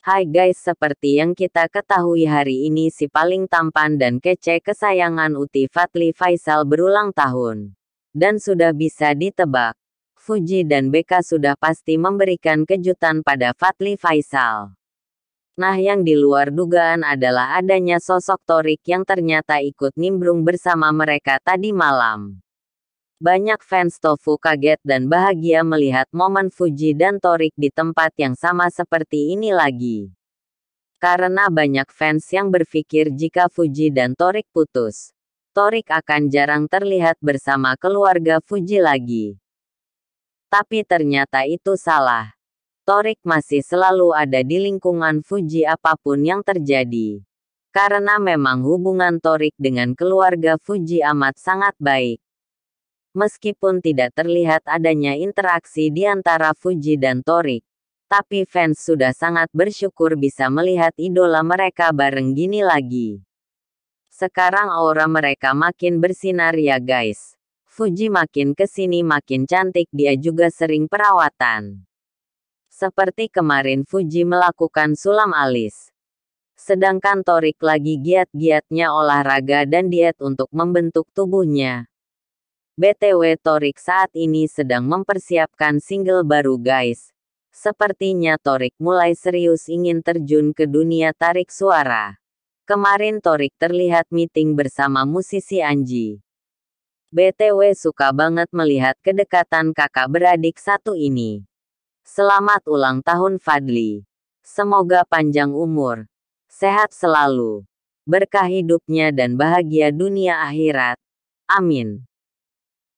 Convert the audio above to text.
Hai guys, seperti yang kita ketahui hari ini si paling tampan dan kece kesayangan Uti Fatli Faisal berulang tahun. Dan sudah bisa ditebak, Fuji dan BK sudah pasti memberikan kejutan pada Fatli Faisal. Nah yang di luar dugaan adalah adanya sosok Torik yang ternyata ikut nimbrung bersama mereka tadi malam. Banyak fans Tofu kaget dan bahagia melihat momen Fuji dan Torik di tempat yang sama seperti ini lagi. Karena banyak fans yang berpikir jika Fuji dan Torik putus, Torik akan jarang terlihat bersama keluarga Fuji lagi. Tapi ternyata itu salah. Torik masih selalu ada di lingkungan Fuji apapun yang terjadi. Karena memang hubungan Torik dengan keluarga Fuji amat sangat baik. Meskipun tidak terlihat adanya interaksi di antara Fuji dan Torik, tapi fans sudah sangat bersyukur bisa melihat idola mereka bareng gini lagi. Sekarang aura mereka makin bersinar ya guys. Fuji makin kesini makin cantik dia juga sering perawatan. Seperti kemarin Fuji melakukan sulam alis. Sedangkan Torik lagi giat-giatnya olahraga dan diet untuk membentuk tubuhnya. BTW Torik saat ini sedang mempersiapkan single baru guys. Sepertinya Torik mulai serius ingin terjun ke dunia tarik suara. Kemarin Torik terlihat meeting bersama musisi Anji. BTW suka banget melihat kedekatan kakak beradik satu ini. Selamat ulang tahun Fadli. Semoga panjang umur, sehat selalu, berkah hidupnya dan bahagia dunia akhirat. Amin.